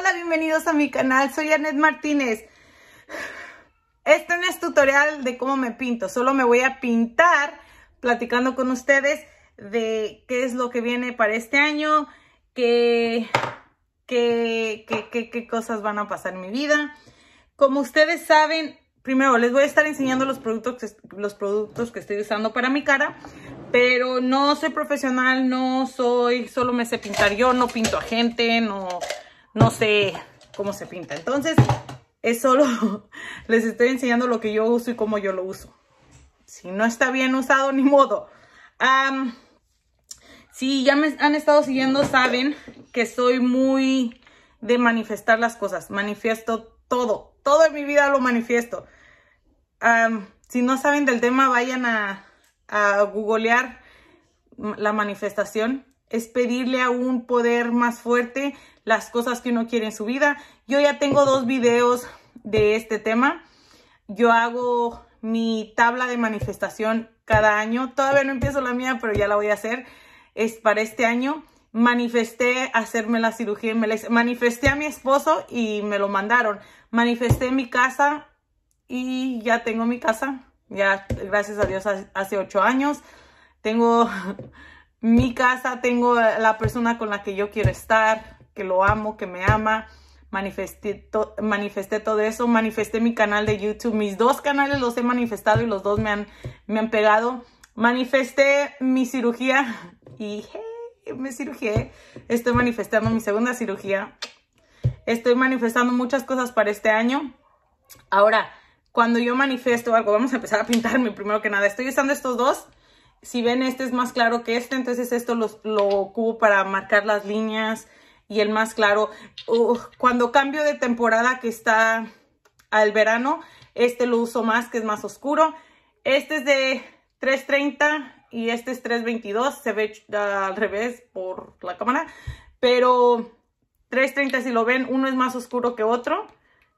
hola, bienvenidos a mi canal, soy annette Martínez. Este no es tutorial de cómo me pinto, solo me voy a pintar platicando con ustedes de qué es lo que viene para este año, qué, qué, qué, cosas van a pasar en mi vida. Como ustedes saben, primero les voy a estar enseñando los productos, los productos que estoy usando para mi cara, pero no soy profesional, no soy, solo me sé pintar yo, no pinto a gente, no, no sé cómo se pinta. Entonces, es solo, les estoy enseñando lo que yo uso y cómo yo lo uso. Si no está bien usado, ni modo. si ya me han estado siguiendo, saben que soy muy de manifestar las cosas. Manifiesto todo. Todo en mi vida lo manifiesto. si no saben del tema, vayan a, a googlear la manifestación. Es pedirle a un poder más fuerte las cosas que uno quiere en su vida. Yo ya tengo dos videos de este tema. Yo hago mi tabla de manifestación cada año. Todavía no empiezo la mía, pero ya la voy a hacer. Es para este año. Manifesté hacerme la cirugía. Me manifesté a mi esposo y me lo mandaron. Manifesté mi casa y ya tengo mi casa. Ya, gracias a Dios, hace ocho años. Tengo mi casa, tengo la persona con la que yo quiero estar, que lo amo, que me ama. Manifesté, todo eso, manifesté mi canal de YouTube, mis dos canales los he manifestado y los dos me han, me han pegado. Manifesté mi cirugía y me cirujé, Estoy manifestando mi segunda cirugía. Estoy manifestando muchas cosas para este año. Ahora, cuando yo manifiesto algo, vamos a empezar a pintarme primero que nada. Estoy usando estos dos. Si ven, este es más claro que este, entonces esto lo cubo para marcar las líneas, y el más claro. Uh, cuando cambio de temporada que está al verano, este lo uso más, que es más oscuro. Este es de 330 y este es 322. Se ve al revés por la cámara. Pero 330, si lo ven, uno es más oscuro que otro.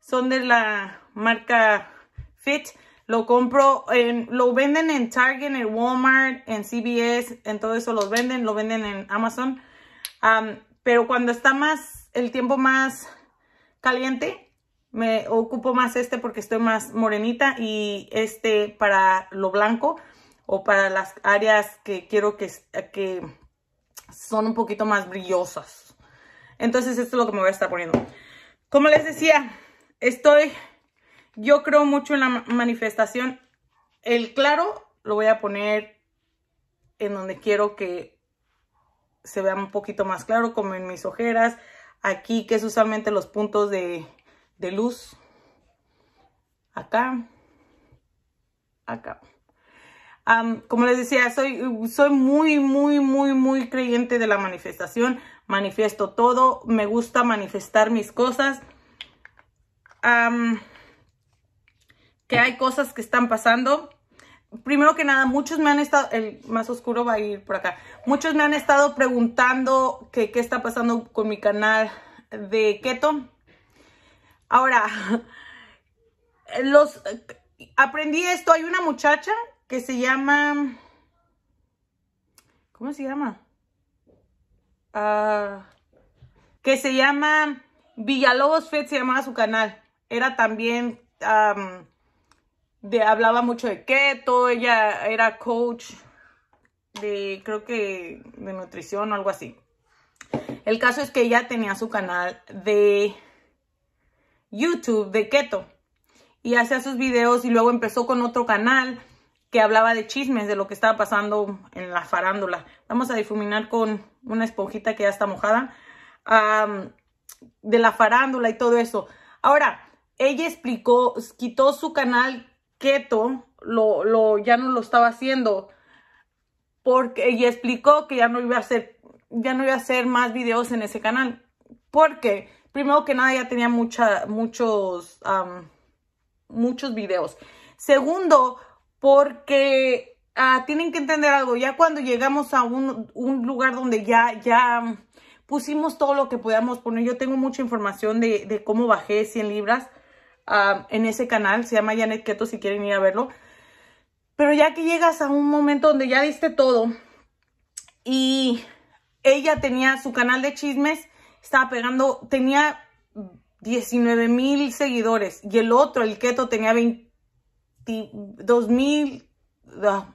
Son de la marca Fit. Lo compro, en, lo venden en Target, en Walmart, en CBS, en todo eso los venden. Lo venden en Amazon pero cuando está más, el tiempo más caliente, me ocupo más este porque estoy más morenita y este para lo blanco o para las áreas que quiero que, eh, que son un poquito más brillosas. Entonces esto es lo que me voy a estar poniendo. Como les decía, estoy, yo creo mucho en la manifestación. El claro lo voy a poner en donde quiero que se vea un poquito más claro como en mis ojeras. Aquí que es usualmente los puntos de, luz. Acá. Acá. como les decía, soy, soy muy, muy, muy, muy creyente de la manifestación. Manifiesto todo. Me gusta manifestar mis cosas. que hay cosas que están pasando primero que nada, muchos me han estado, el más oscuro va a ir por acá, muchos me han estado preguntando qué qué está pasando con mi canal de keto. Ahora, los, aprendí esto, hay una muchacha que se llama, ¿cómo se llama? Ah, que se llama Villalobos Fed, se llamaba su canal. Era también de, hablaba mucho de keto, ella era coach de, creo que, de nutrición o algo así. El caso es que ella tenía su canal de YouTube de keto y hacía sus videos y luego empezó con otro canal que hablaba de chismes, de lo que estaba pasando en la farándula. Vamos a difuminar con una esponjita que ya está mojada, de la farándula y todo eso. Ahora, ella explicó, quitó su canal keto, lo, ya no lo estaba haciendo. Porque, y explicó que ya no iba a hacer, ya no iba a hacer más videos en ese canal. Porque, primero que nada, ya tenía mucha, muchos, muchos videos. Segundo, porque ah, tienen que entender algo. Ya cuando llegamos a un, lugar donde ya, ya pusimos todo lo que podíamos poner. Yo tengo mucha información de cómo bajé 100 libras en ese canal, se llama Janet Keto si quieren ir a verlo. Pero ya que llegas a un momento donde ya diste todo y ella tenía su canal de chismes, estaba pegando, tenía 19 mil seguidores y el otro, el Keto, tenía 22 mil,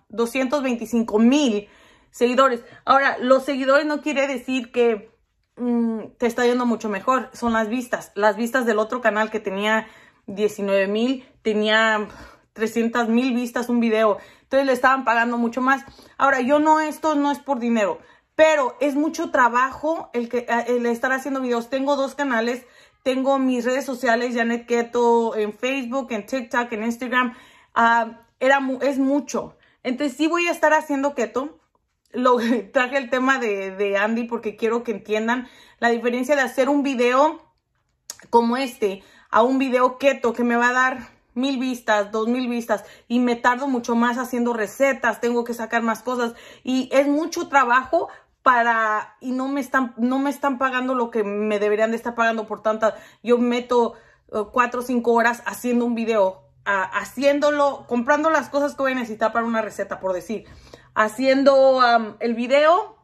225 ah, mil seguidores. Ahora, los seguidores no quiere decir que mm, te está yendo mucho mejor, son las vistas, las vistas del otro canal que tenía 19 mil, tenía 300 mil vistas un video. Entonces le estaban pagando mucho más. Ahora, yo no, esto no es por dinero, pero es mucho trabajo el, que, eh, el estar haciendo videos. Tengo dos canales, tengo mis redes sociales, Janet Keto, en Facebook, en TikTok, en Instagram. Ah, era, es mucho. Entonces sí voy a estar haciendo keto. Lo, traje el tema de, de Andy porque quiero que entiendan la diferencia de hacer un video como este a un video keto que me va a dar mil vistas, dos mil vistas y me tardo mucho más haciendo recetas, tengo que sacar más cosas y es mucho trabajo para y no me están no me están pagando lo que me deberían de estar pagando por tantas. Yo meto eh, cuatro o cinco horas haciendo un video, haciéndolo, comprando las cosas que voy a necesitar para una receta, por decir, haciendo el video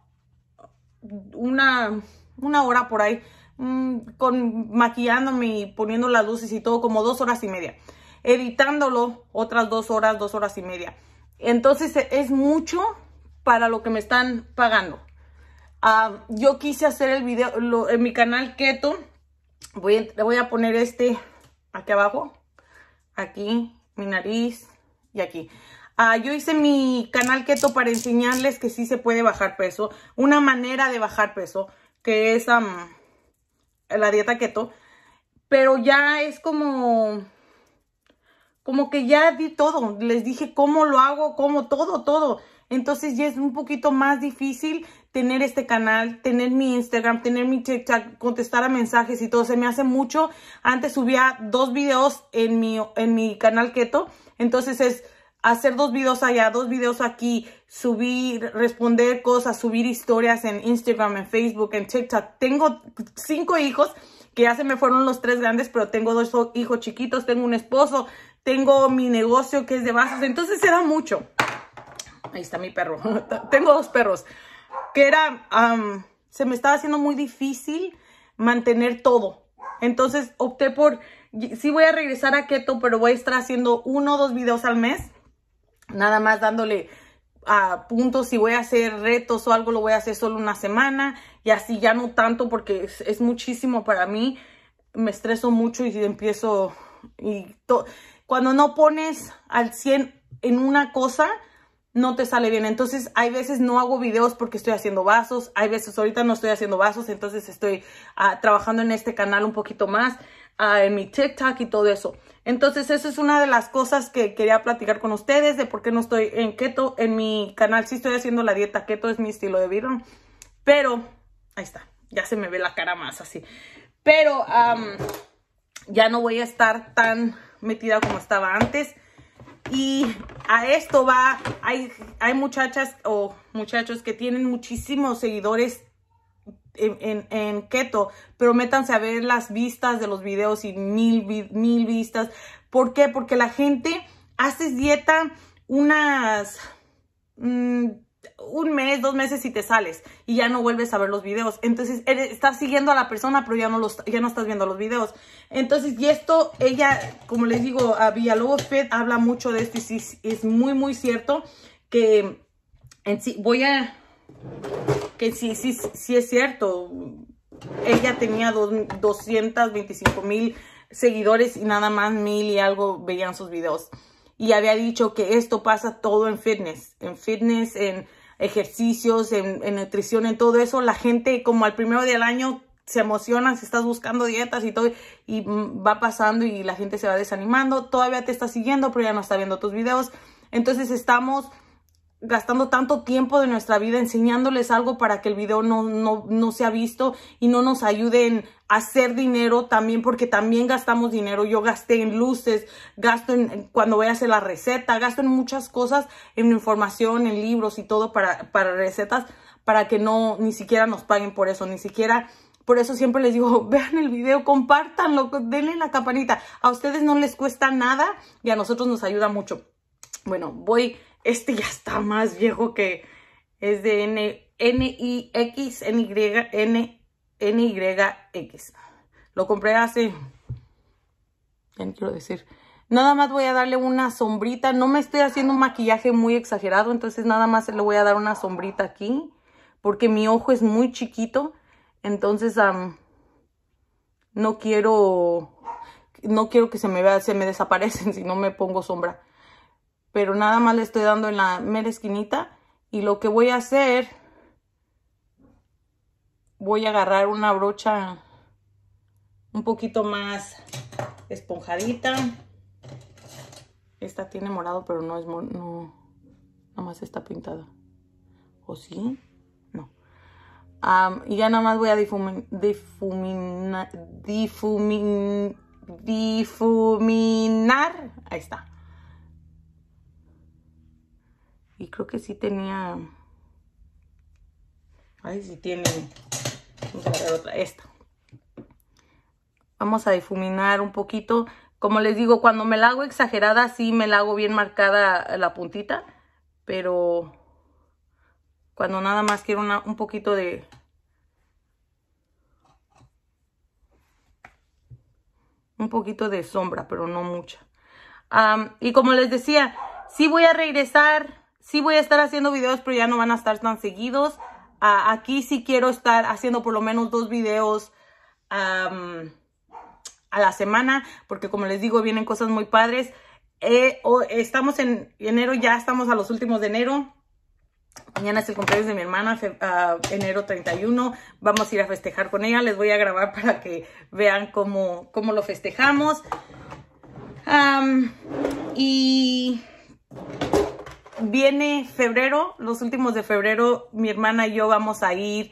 una una hora por ahí Mm, con, maquillándome y poniendo las luces y todo como dos horas y media. Editándolo otras dos horas, dos horas y media. Entonces e, es mucho para lo que me están pagando. Ah, yo quise hacer el video en mi canal Keto. Voy, le voy a poner este aquí abajo, aquí, mi nariz y aquí. Ah, yo hice mi canal Keto para enseñarles que sí se puede bajar peso. Una manera de bajar peso que es la dieta keto, pero ya es como, como que ya di todo, les dije cómo lo hago, cómo todo, todo. Entonces ya es un poquito más difícil tener este canal, tener mi Instagram, tener mi TikTok, contestar a mensajes y todo. Se me hace mucho. Antes subía dos videos en mi, en mi canal Keto. Entonces es hacer dos videos allá, dos videos aquí, subir, responder cosas, subir historias en Instagram, en Facebook, en TikTok. Tengo cinco hijos, que ya se me fueron los tres grandes, pero tengo dos hijos chiquitos, tengo un esposo, tengo mi negocio que es de vasos, entonces era mucho. Ahí está mi perro. tengo dos perros. Que era, se me estaba haciendo muy difícil mantener todo. Entonces opté por, sí voy a regresar a Keto, pero voy a estar haciendo uno o dos videos al mes nada más dándole a puntos si voy a hacer retos o algo lo voy a hacer solo una semana y así ya no tanto porque es, muchísimo para mí me estreso mucho y empiezo y cuando no pones al 100 en una cosa no te sale bien entonces hay veces no hago videos porque estoy haciendo vasos hay veces ahorita no estoy haciendo vasos entonces estoy ah, trabajando en este canal un poquito más ah, en mi TikTok y todo eso entonces, eso es una de las cosas que quería platicar con ustedes de por qué no estoy en keto. En mi canal sí estoy haciendo la dieta keto, es mi estilo de vida. Pero, ahí está, ya se me ve la cara más así. Pero ya no voy a estar tan metida como estaba antes. Y a esto va, hay, hay muchachas o muchachos que tienen muchísimos seguidores en, keto, pero métanse a ver las vistas de los videos y mil, mil vistas. ¿Por qué? Porque la gente hace dieta unas... Mm, un mes, dos meses y te sales y ya no vuelves a ver los videos. Entonces, estás siguiendo a la persona, pero ya no, los, ya no estás viendo los videos. Entonces, y esto, ella, como les digo, a Villalobos Fed habla mucho de esto y es muy, muy cierto que en sí, voy a, que sí, sí, sí es cierto. Ella tenía 225 mil seguidores y nada más mil y algo veían sus videos. Y había dicho que esto pasa todo en fitness, en fitness, en ejercicios, en, nutrición, en todo eso. La gente como al primero del año se emociona si estás buscando dietas y todo y va pasando y la gente se va desanimando. Todavía te está siguiendo, pero ya no está viendo tus videos. Entonces estamos gastando tanto tiempo de nuestra vida enseñándoles algo para que el video no, no, no sea visto y no nos ayuden a hacer dinero también, porque también gastamos dinero. Yo gasté en luces, gasto en cuando voy a hacer la receta, gasto en muchas cosas, en información, en libros y todo para, para recetas, para que no ni siquiera nos paguen por eso, ni siquiera por eso siempre les digo, vean el video, compártanlo, denle la campanita. A ustedes no les cuesta nada y a nosotros nos ayuda mucho. Bueno, voy este ya está más viejo que es de N, N I X N Y N Y X. Lo compré hace ya no quiero decir. Nada más voy a darle una sombrita. No me estoy haciendo un maquillaje muy exagerado, entonces nada más le voy a dar una sombrita aquí. Porque mi ojo es muy chiquito, entonces no quiero no quiero que se me vea, se me desaparecen si no me pongo sombra pero nada más le estoy dando en la mera esquinita y lo que voy a hacer voy a agarrar una brocha un poquito más esponjadita esta tiene morado pero no es no nada más está pintada o sí no y ya nada más voy a difuminar difumina, difuminar ahí está creo que sí tenía... Ay, sí tiene... esta. Vamos a difuminar un poquito. Como les digo, cuando me la hago exagerada, sí me la hago bien marcada la puntita. Pero cuando nada más quiero un poquito de... Un poquito de sombra, pero no mucha. y como les decía, sí voy a regresar Sí voy a estar haciendo videos, pero ya no van a estar tan seguidos. Ah, aquí sí quiero estar haciendo por lo menos dos videos a la semana, porque como les digo, vienen cosas muy padres. Eh, estamos en enero, ya estamos a los últimos de enero. Mañana es el cumpleaños de mi hermana, ah, enero 31. Vamos a ir a festejar con ella. Les voy a grabar para que vean cómo, lo festejamos. y viene febrero, los últimos de febrero, mi hermana y yo vamos a ir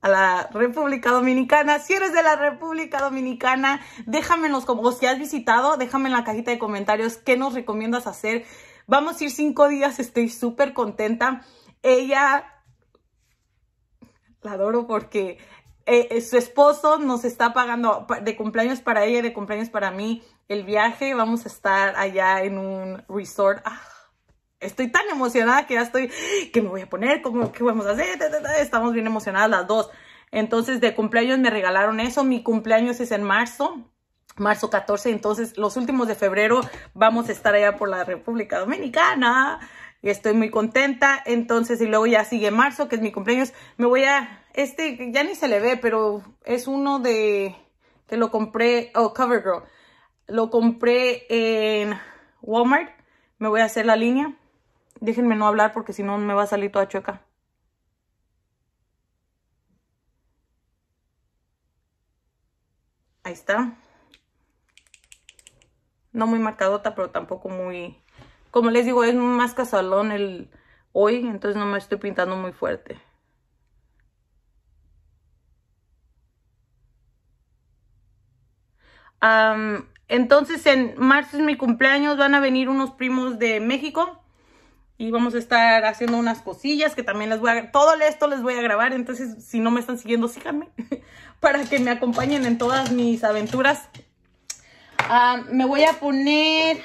a la República Dominicana. Si eres de la República Dominicana, déjamelo, como si has visitado, déjame en la cajita de comentarios qué nos recomiendas hacer. Vamos a ir cinco días, estoy súper contenta. Ella, la adoro porque eh, eh, su esposo nos está pagando de cumpleaños para ella y de cumpleaños para mí el viaje. Vamos a estar allá en un resort. Ah estoy tan emocionada que ya estoy, que me voy a poner? ¿Cómo, ¿Qué vamos a hacer? Estamos bien emocionadas las dos. Entonces, de cumpleaños me regalaron eso. Mi cumpleaños es en marzo, marzo 14. Entonces, los últimos de febrero vamos a estar allá por la República Dominicana. Y estoy muy contenta. Entonces, y luego ya sigue marzo, que es mi cumpleaños. Me voy a, este ya ni se le ve, pero es uno de, que lo compré, oh, CoverGirl. Lo compré en Walmart. Me voy a hacer la línea Déjenme no hablar porque si no me va a salir toda chueca. Ahí está. No muy marcadota, pero tampoco muy... Como les digo, es más casalón el hoy, entonces no me estoy pintando muy fuerte. entonces en marzo es mi cumpleaños, van a venir unos primos de México y vamos a estar haciendo unas cosillas que también les voy a... Todo esto les voy a grabar, entonces si no me están siguiendo, síganme para que me acompañen en todas mis aventuras. Ah, me voy a poner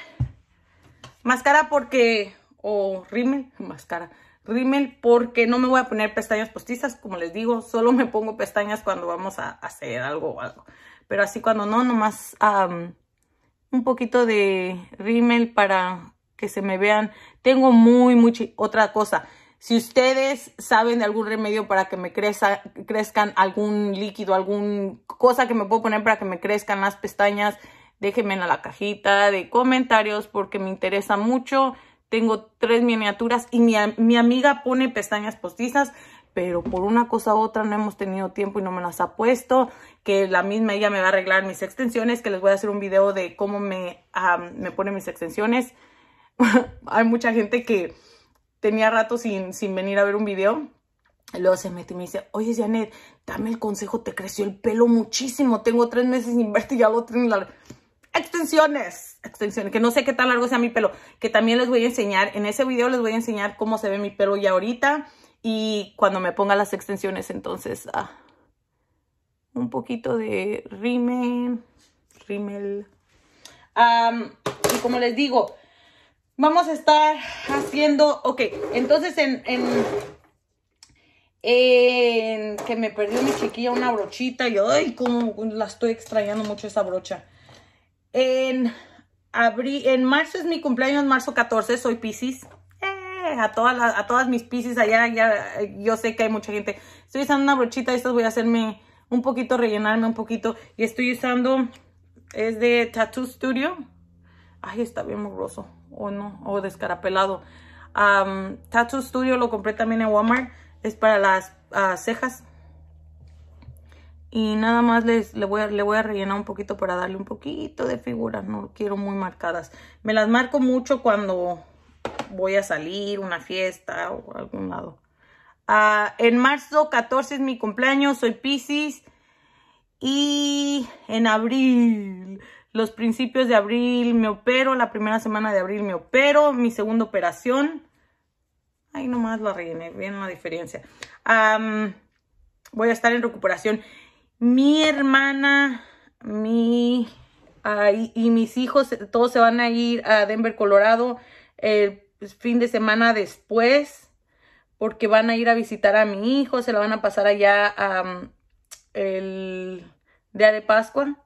máscara porque... o rímel, máscara, rímel porque no me voy a poner pestañas postizas, como les digo, solo me pongo pestañas cuando vamos a hacer algo o algo. Pero así cuando no, nomás un poquito de rímel para que se me vean. Tengo muy, mucha otra cosa. Si ustedes saben de algún remedio para que me crezcan algún líquido, alguna cosa que me puedo poner para que me crezcan las pestañas, déjenme en la cajita de comentarios porque me interesa mucho. Tengo tres miniaturas y mi, amiga pone pestañas postizas, pero por una cosa u otra no hemos tenido tiempo y no me las ha puesto. Que la misma ella me va a arreglar mis extensiones, que les voy a hacer un video de cómo me, me pone mis extensiones. hay mucha gente que tenía rato sin, venir a ver un video. luego se mete y me dice, oye, Janet, dame el consejo, te creció el pelo muchísimo. Tengo tres meses sin verte y ya lo tengo largo. Extensiones, extensiones, que no sé qué tan largo sea mi pelo, que también les voy a enseñar, en ese video les voy a enseñar cómo se ve mi pelo ya ahorita y cuando me ponga las extensiones, entonces, ah, un poquito de rímel, rímel. y como les digo, vamos a estar haciendo, ok, entonces en, en, que me perdió mi chiquilla una brochita y ay, como la estoy extrañando mucho esa brocha. En, abrí, en marzo es mi cumpleaños, marzo 14, soy Pisces. Eh, a, todas a todas mis piscis allá, ya. yo sé que hay mucha gente. Estoy usando una brochita, estas voy a hacerme un poquito, rellenarme un poquito. Y estoy usando, es de Tattoo Studio ay, está bien morroso, o no, o descarapelado. Tattoo Studio lo compré también en Walmart, es para las ah, cejas. Y nada más les, le, voy a, le voy a rellenar un poquito para darle un poquito de figura. No quiero muy marcadas. Me las marco mucho cuando voy a salir, una fiesta o algún lado. Ah, en marzo 14 es mi cumpleaños, soy Pisces. Y en abril los principios de abril me opero, la primera semana de abril me opero, mi segunda operación. Ahí nomás la rellené, bien la diferencia. voy a estar en recuperación. Mi hermana, mi y, mis hijos, todos se van a ir a Denver, Colorado, el fin de semana después, porque van a ir a visitar a mi hijo, se la van a pasar allá el día de Pascua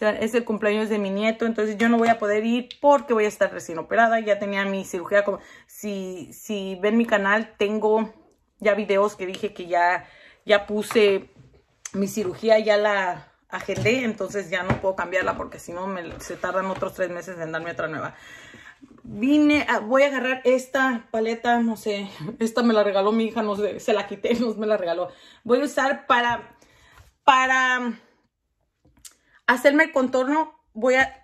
es el cumpleaños de mi nieto, entonces yo no voy a poder ir porque voy a estar recién operada, ya tenía mi cirugía, como, si, si ven mi canal, tengo ya videos que dije que ya, ya puse mi cirugía, ya la agendé, entonces ya no puedo cambiarla porque si no se tardan otros tres meses en darme otra nueva. Vine, a, voy a agarrar esta paleta, no sé, esta me la regaló mi hija, no sé, se la quité, no me la regaló. Voy a usar para, para Hacerme el contorno, voy a...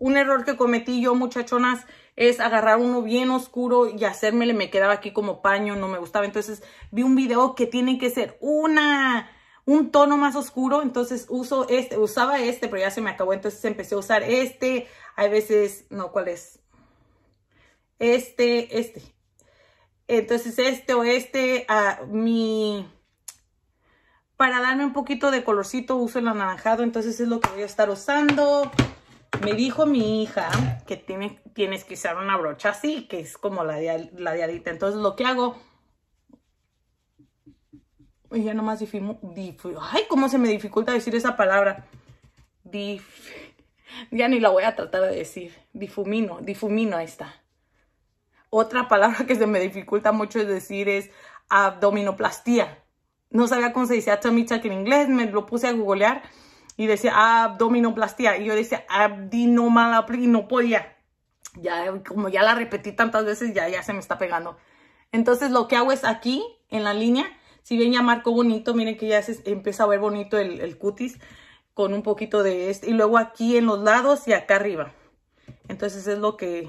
Un error que cometí yo, muchachonas, es agarrar uno bien oscuro y hacérmele, me quedaba aquí como paño, no me gustaba. Entonces vi un video que tiene que ser una, un tono más oscuro, entonces uso este, usaba este, pero ya se me acabó, entonces empecé a usar este. Hay veces, no, ¿cuál es? Este, este. Entonces este o este, a ah, mi para darme un poquito de colorcito uso el anaranjado, entonces es lo que voy a estar usando. Me dijo mi hija que tienes que usar una brocha así, que es como la, diadita. Entonces lo que hago, y ya nomás difumo. ay, cómo se me dificulta decir esa palabra. ya ni la voy a tratar de decir. Difumino, difumino, ahí está. Otra palabra que se me dificulta mucho decir es abdominoplastía no sabía cómo se decía tummy en inglés, me lo puse a googlear y decía abdominoplastia. Y yo decía abdominoplastia. no podía. Ya, como ya la repetí tantas veces, ya, ya se me está pegando. Entonces lo que hago es aquí, en la línea, si bien ya Marco bonito, miren que ya se empieza a ver bonito el, el cutis con un poquito de este. Y luego aquí en los lados y acá arriba. Entonces es lo que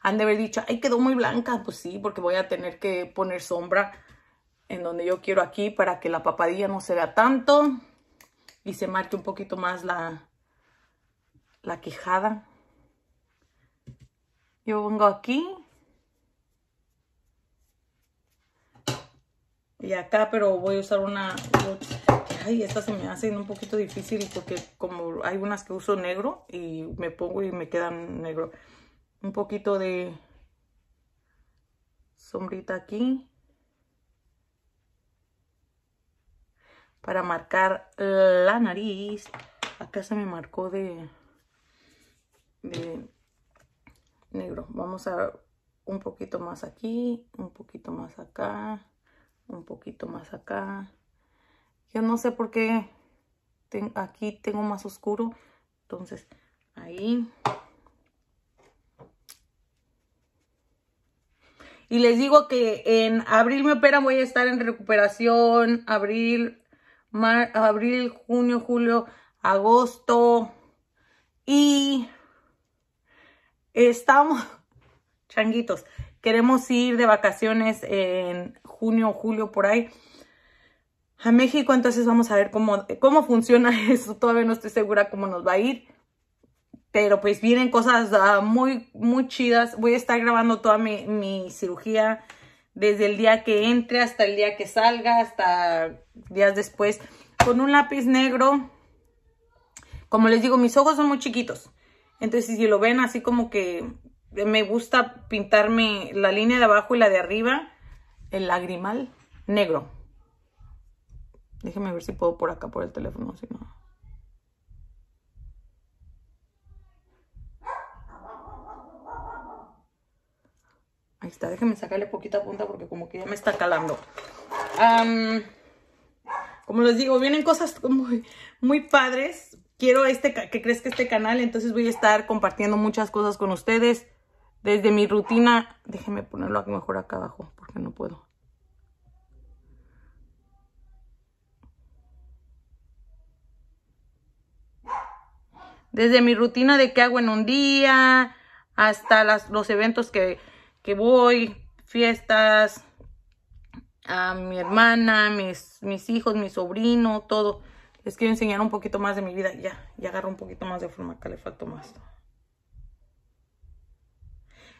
han de haber dicho, ay, quedó muy blanca. Pues sí, porque voy a tener que poner sombra en donde yo quiero aquí para que la papadilla no se vea tanto y se marque un poquito más la, la quijada. Yo pongo aquí y acá, pero voy a usar una... Ay, esta se me hacen un poquito difícil porque como hay unas que uso negro y me pongo y me quedan negro. Un poquito de sombrita aquí. para marcar la nariz. Acá se me marcó de, negro. Vamos a un poquito más aquí, un poquito más acá, un poquito más acá. Yo no sé por qué aquí tengo más oscuro. Entonces, ahí. Y les digo que en abril me operan, voy a estar en recuperación, abril, mar, abril, junio, julio, agosto. Y estamos, changuitos, queremos ir de vacaciones en junio, julio, por ahí. A México, entonces vamos a ver cómo, cómo funciona eso. Todavía no estoy segura cómo nos va a ir. Pero pues vienen cosas ah, muy, muy chidas. Voy a estar grabando toda mi, mi cirugía desde el día que entre hasta el día que salga, hasta días después. Con un lápiz negro, como les digo, mis ojos son muy chiquitos. Entonces, si lo ven así como que me gusta pintarme la línea de abajo y la de arriba, el lagrimal negro. Déjenme ver si puedo por acá, por el teléfono, si no. Ahí está, déjenme sacarle poquita punta porque como que ya me está calando. como les digo, vienen cosas muy, muy padres. Quiero este, que crezca este canal, entonces voy a estar compartiendo muchas cosas con ustedes. Desde mi rutina, déjenme ponerlo aquí mejor acá abajo porque no puedo. Desde mi rutina de qué hago en un día, hasta los eventos que, que voy, fiestas, a mi hermana, mis, mis hijos, mi sobrino, todo. Les quiero enseñar un poquito más de mi vida. Ya, ya agarro un poquito más de forma que le falta más.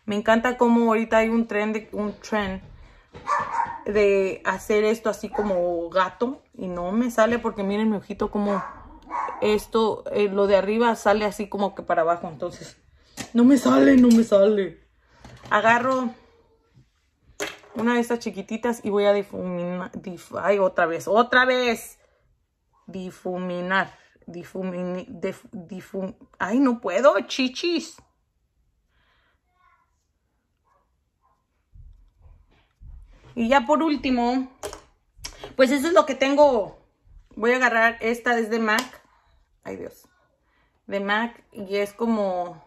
Me encanta cómo ahorita hay un tren de un tren de hacer esto así como gato y no me sale porque miren mi ojito como esto eh, lo de arriba sale así como que para abajo, entonces no me sale, no me sale agarro una de estas chiquititas y voy a difuminar, ay, otra vez, otra vez, difuminar, difuminar, ay, no puedo, chichis. Y ya por último, pues eso es lo que tengo. Voy a agarrar esta, es de MAC. Ay, Dios. De MAC y es como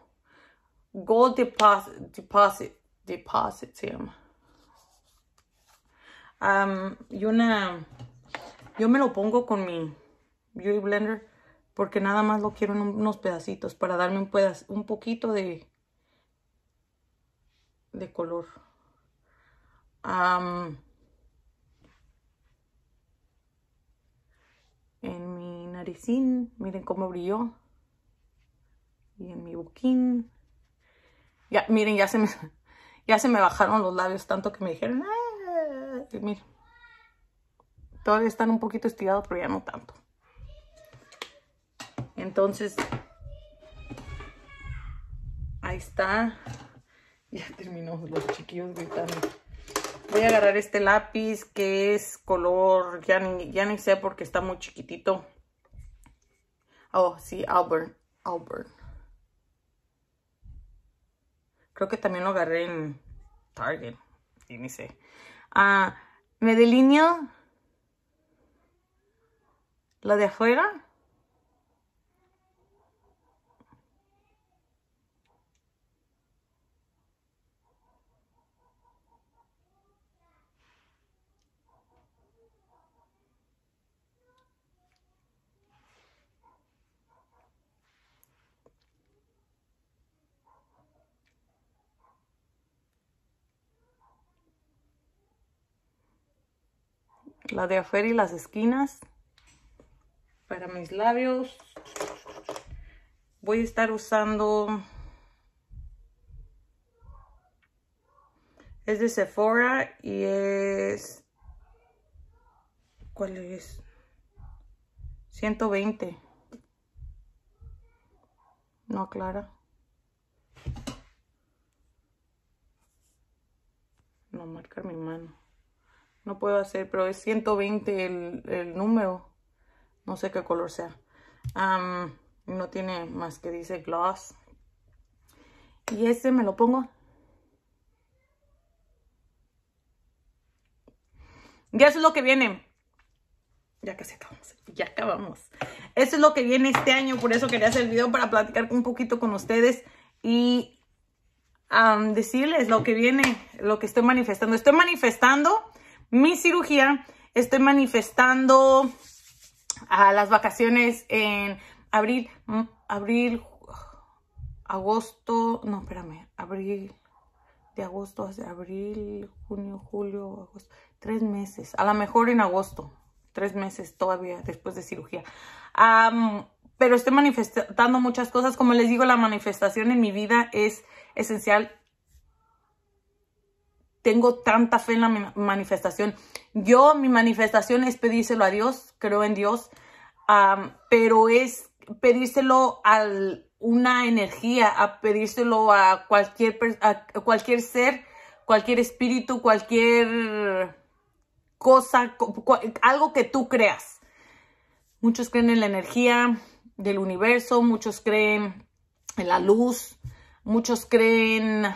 Gold deposit, deposit, deposit se y una, yo me lo pongo con mi Beauty Blender porque nada más lo quiero en unos pedacitos para darme un, un poquito de, de color. en mi naricín, miren cómo brilló. Y en mi boquín miren, ya se me, ya se me bajaron los labios tanto que me dijeron. Ah", miren. Todavía están un poquito estirados, pero ya no tanto. Entonces, ahí está. Ya terminó los chiquillos gritando. Voy a agarrar este lápiz que es color, ya ni, ya ni sé porque está muy chiquitito. Oh, sí, Auburn. Auburn que también lo agarré en Target. Y ni sé. Ah, me delineo la de afuera la de afuera y las esquinas para mis labios voy a estar usando es de Sephora y es ¿cuál es? 120 no aclara no marca mi mano no puedo hacer, pero es 120 el, número. No sé qué color sea. no tiene más que dice gloss. Y ese me lo pongo. Ya eso es lo que viene. Ya casi acabamos. Ya acabamos. Eso es lo que viene este año. Por eso quería hacer el video para platicar un poquito con ustedes. Y decirles lo que viene, lo que estoy manifestando. Estoy manifestando mi cirugía. Estoy manifestando a las vacaciones en abril, mm, abril, agosto, no, espérame, abril, de agosto hacia abril, junio, julio, tres meses, a lo mejor en agosto, tres meses todavía después de cirugía. pero estoy manifestando muchas cosas, como les digo, la manifestación en mi vida es esencial tengo tanta fe en la manifestación. Yo, mi manifestación es pedírselo a Dios, creo en Dios, pero es pedírselo a una energía, a pedírselo a cualquier, a cualquier ser, cualquier espíritu, cualquier cosa, algo que tú creas. Muchos creen en la energía del universo, muchos creen en la luz, muchos creen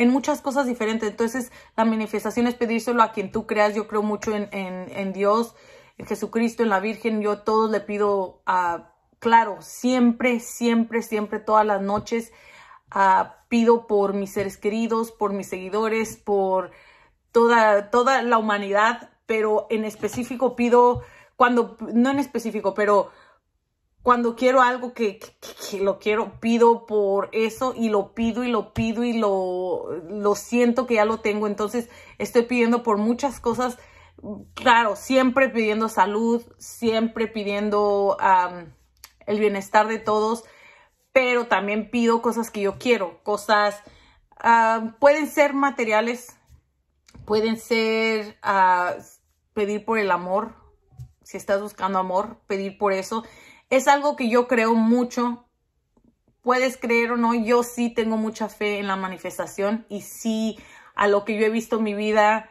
en muchas cosas diferentes. Entonces, la manifestación es pedírselo a quien tú creas. Yo creo mucho en, Dios, en Jesucristo, en la Virgen. Yo todos le pido a, claro, siempre, siempre, siempre, todas las noches, a pido por mis seres queridos, por mis seguidores, por toda, toda la humanidad, pero en específico pido, cuando, no en específico, pero cuando quiero algo que, lo quiero, pido por eso y lo pido y lo pido y lo, siento que ya lo tengo. Entonces estoy pidiendo por muchas cosas. Claro, siempre pidiendo salud, siempre pidiendo el bienestar de todos, pero también pido cosas que yo quiero, cosas pueden ser materiales, pueden ser ah, pedir por el amor, si estás buscando amor, pedir por eso. Es algo que yo creo mucho. Puedes creer o no, yo sí tengo mucha fe en la manifestación y sí a lo que yo he visto en mi vida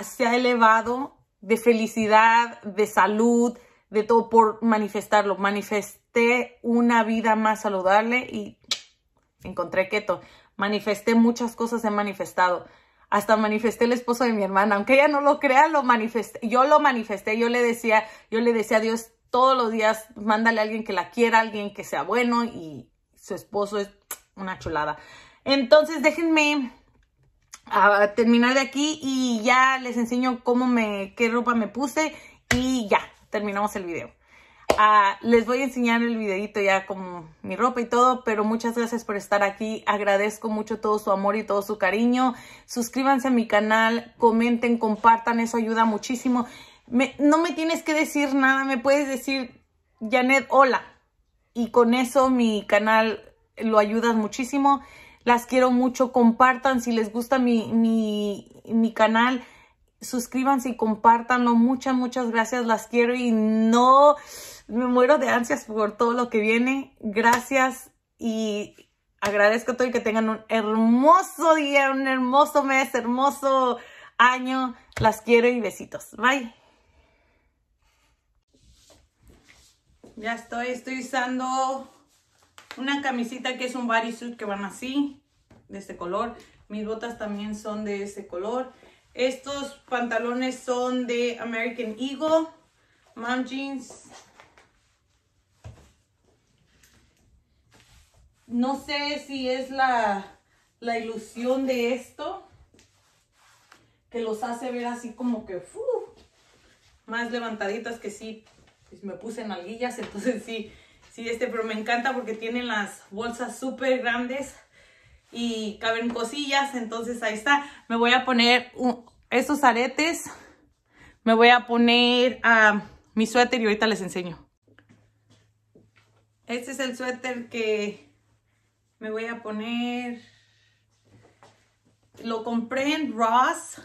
se ha elevado de felicidad, de salud, de todo por manifestarlo. Manifesté una vida más saludable y encontré keto. Manifesté muchas cosas, he manifestado. Hasta manifesté el esposo de mi hermana, aunque ella no lo crea, lo manifesté. Yo lo manifesté, yo le decía, yo le decía a Dios, todos los días mándale a alguien que la quiera, alguien que sea bueno y su esposo es una chulada. Entonces déjenme a ah, terminar de aquí y ya les enseño cómo me, qué ropa me puse y ya, terminamos el video. Ah, les voy a enseñar el videito ya con mi ropa y todo, pero muchas gracias por estar aquí. Agradezco mucho todo su amor y todo su cariño. Suscríbanse a mi canal, comenten, compartan, eso ayuda muchísimo no me tienes que decir nada, me puedes decir, Janet, hola. Y con eso mi canal lo ayudas muchísimo. Las quiero mucho, compartan si les gusta mi, mi canal suscríbanse y compartanlo. Muchas, muchas gracias. Las quiero y no me muero de ansias por todo lo que viene. Gracias y agradezco todo y que tengan un hermoso día, un hermoso mes, hermoso año. Las quiero y besitos. Bye. Ya estoy, estoy usando una camisita que es un bodysuit que van así, de este color. Mis botas también son de ese color. Estos pantalones son de American Eagle, mom jeans. No sé si es la, ilusión de esto que los hace ver así como que más levantaditas que sí me puse en nalguillas, entonces sí, sí, este, pero me encanta porque tienen las bolsas súper grandes y caben cosillas, entonces ahí está. Me voy a poner esos estos aretes, me voy a poner a ah, mi suéter y ahorita les enseño. Este es el suéter que me voy a poner. Lo compré en Ross.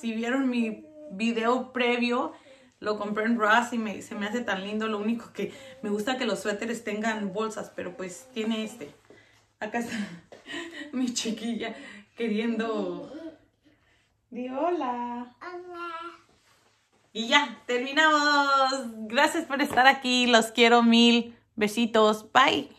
Si vieron mi video previo, lo compré en Ross y me, se me hace tan lindo. Lo único que me gusta que los suéteres tengan bolsas, pero pues tiene este. Acá está mi chiquilla queriendo... Di hola. Hola. Y ya, terminamos. Gracias por estar aquí. Los quiero mil. Besitos. Bye.